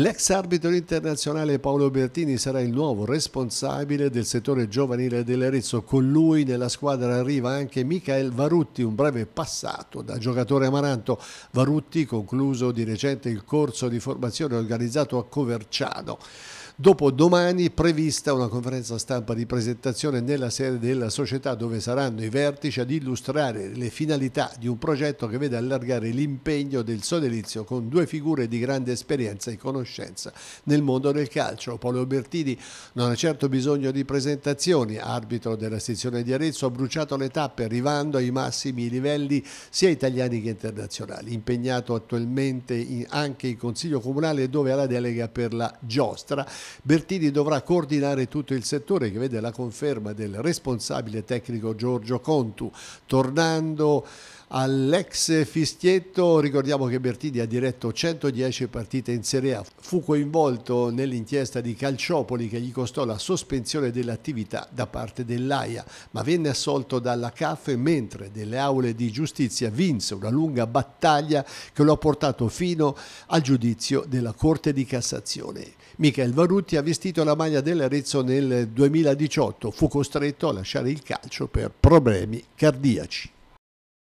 L'ex arbitro internazionale Paolo Bertini sarà il nuovo responsabile del settore giovanile dell'Arezzo. Con lui nella squadra arriva anche Michael Varutti, un breve passato da giocatore amaranto. Varutti concluso di recente il corso di formazione organizzato a Coverciano. Dopodomani è prevista una conferenza stampa di presentazione nella sede della società dove saranno i vertici ad illustrare le finalità di un progetto che vede allargare l'impegno del sodalizio con due figure di grande esperienza e conoscenza nel mondo del calcio. Paolo Bertini non ha certo bisogno di presentazioni, arbitro della sezione di Arezzo ha bruciato le tappe arrivando ai massimi livelli sia italiani che internazionali, impegnato attualmente anche in Consiglio Comunale dove ha la delega per la giostra Bertini dovrà coordinare tutto il settore che vede la conferma del responsabile tecnico Giorgio Contu, tornando all'ex fischietto. Ricordiamo che Bertini ha diretto 110 partite in Serie A. Fu coinvolto nell'inchiesta di Calciopoli che gli costò la sospensione dell'attività da parte dell'AIA, ma venne assolto dalla CAF mentre nelle aule di giustizia vinse una lunga battaglia che lo ha portato fino al giudizio della Corte di Cassazione. Michael Varutti ha vestito la maglia dell'Arezzo nel 2018, fu costretto a lasciare il calcio per problemi cardiaci.